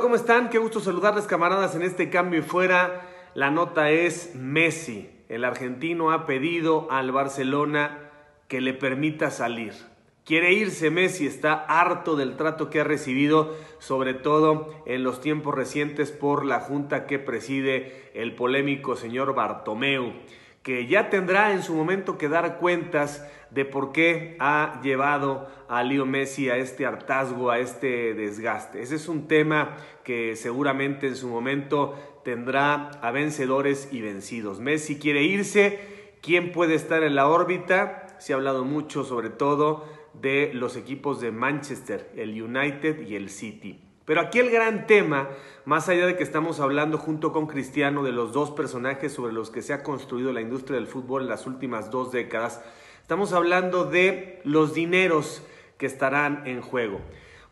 ¿cómo están? Qué gusto saludarles camaradas en este cambio y fuera. La nota es Messi. El argentino ha pedido al Barcelona que le permita salir. Quiere irse Messi, está harto del trato que ha recibido, sobre todo en los tiempos recientes por la junta que preside el polémico señor Bartomeu que ya tendrá en su momento que dar cuentas de por qué ha llevado a Leo Messi a este hartazgo, a este desgaste. Ese es un tema que seguramente en su momento tendrá a vencedores y vencidos. Messi quiere irse, ¿quién puede estar en la órbita? Se ha hablado mucho sobre todo de los equipos de Manchester, el United y el City. Pero aquí el gran tema, más allá de que estamos hablando junto con Cristiano de los dos personajes sobre los que se ha construido la industria del fútbol en las últimas dos décadas, estamos hablando de los dineros que estarán en juego.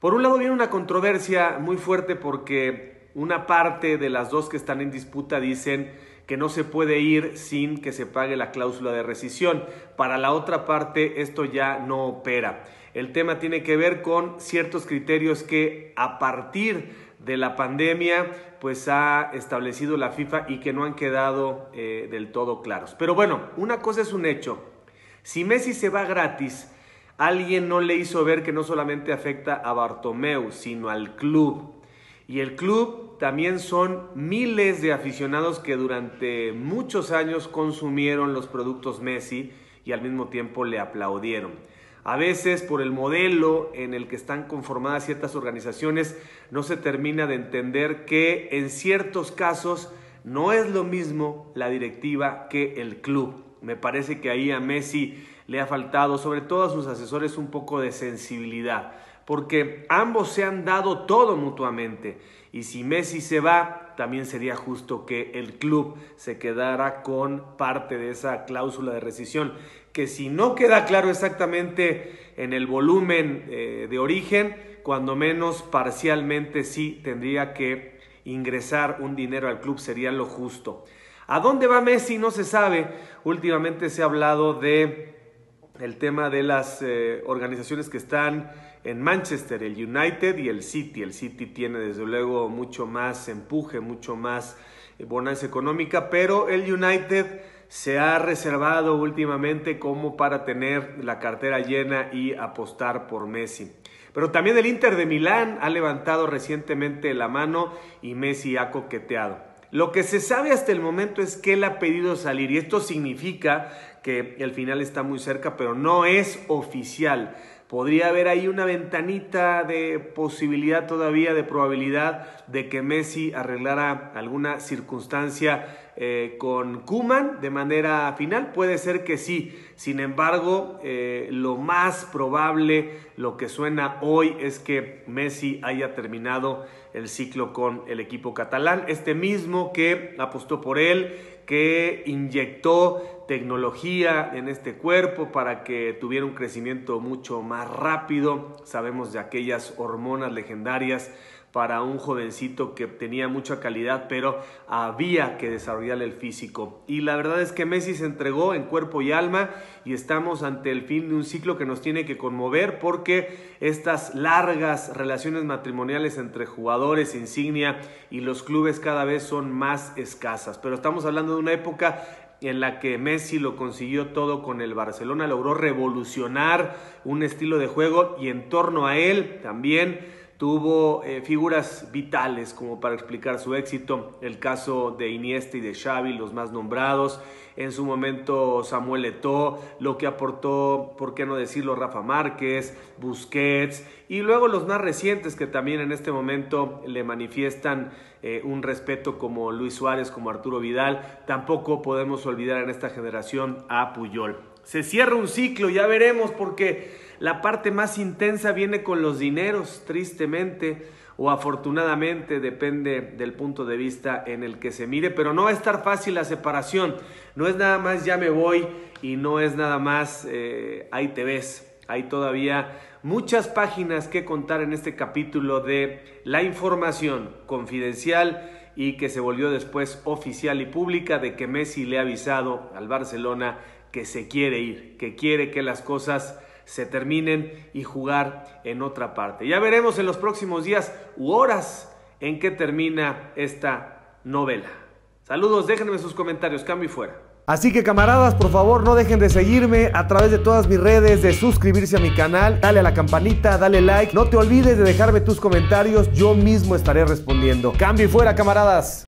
Por un lado viene una controversia muy fuerte porque una parte de las dos que están en disputa dicen que no se puede ir sin que se pague la cláusula de rescisión. Para la otra parte, esto ya no opera. El tema tiene que ver con ciertos criterios que a partir de la pandemia, pues ha establecido la FIFA y que no han quedado eh, del todo claros. Pero bueno, una cosa es un hecho. Si Messi se va gratis, alguien no le hizo ver que no solamente afecta a Bartomeu, sino al club. Y el club también son miles de aficionados que durante muchos años consumieron los productos Messi y al mismo tiempo le aplaudieron. A veces por el modelo en el que están conformadas ciertas organizaciones no se termina de entender que en ciertos casos no es lo mismo la directiva que el club. Me parece que ahí a Messi le ha faltado, sobre todo a sus asesores, un poco de sensibilidad, porque ambos se han dado todo mutuamente. Y si Messi se va, también sería justo que el club se quedara con parte de esa cláusula de rescisión, que si no queda claro exactamente en el volumen eh, de origen, cuando menos parcialmente sí tendría que ingresar un dinero al club, sería lo justo. ¿A dónde va Messi? No se sabe. Últimamente se ha hablado de el tema de las eh, organizaciones que están en Manchester, el United y el City. El City tiene desde luego mucho más empuje, mucho más eh, bonanza económica, pero el United se ha reservado últimamente como para tener la cartera llena y apostar por Messi. Pero también el Inter de Milán ha levantado recientemente la mano y Messi ha coqueteado. Lo que se sabe hasta el momento es que él ha pedido salir y esto significa que el final está muy cerca, pero no es oficial. Podría haber ahí una ventanita de posibilidad todavía, de probabilidad de que Messi arreglara alguna circunstancia eh, con Kuman de manera final? Puede ser que sí. Sin embargo, eh, lo más probable, lo que suena hoy es que Messi haya terminado el ciclo con el equipo catalán. Este mismo que apostó por él, que inyectó tecnología en este cuerpo para que tuviera un crecimiento mucho más rápido. Sabemos de aquellas hormonas legendarias para un jovencito que tenía mucha calidad, pero había que desarrollar el físico. Y la verdad es que Messi se entregó en cuerpo y alma y estamos ante el fin de un ciclo que nos tiene que conmover porque estas largas relaciones matrimoniales entre jugadores, insignia y los clubes cada vez son más escasas. Pero estamos hablando de una época en la que Messi lo consiguió todo con el Barcelona, logró revolucionar un estilo de juego y en torno a él también tuvo eh, figuras vitales como para explicar su éxito, el caso de Iniesta y de Xavi, los más nombrados, en su momento Samuel Eto'o, lo que aportó, por qué no decirlo, Rafa Márquez, Busquets, y luego los más recientes que también en este momento le manifiestan eh, un respeto como Luis Suárez, como Arturo Vidal, tampoco podemos olvidar en esta generación a Puyol. Se cierra un ciclo, ya veremos, porque la parte más intensa viene con los dineros, tristemente o afortunadamente, depende del punto de vista en el que se mire, pero no va a estar fácil la separación, no es nada más ya me voy y no es nada más eh, ahí te ves, hay todavía muchas páginas que contar en este capítulo de la información confidencial y que se volvió después oficial y pública de que Messi le ha avisado al Barcelona que se quiere ir, que quiere que las cosas se terminen y jugar en otra parte. Ya veremos en los próximos días u horas en qué termina esta novela. Saludos, déjenme sus comentarios, cambio y fuera. Así que camaradas, por favor, no dejen de seguirme a través de todas mis redes, de suscribirse a mi canal, dale a la campanita, dale like, no te olvides de dejarme tus comentarios, yo mismo estaré respondiendo. Cambio y fuera, camaradas.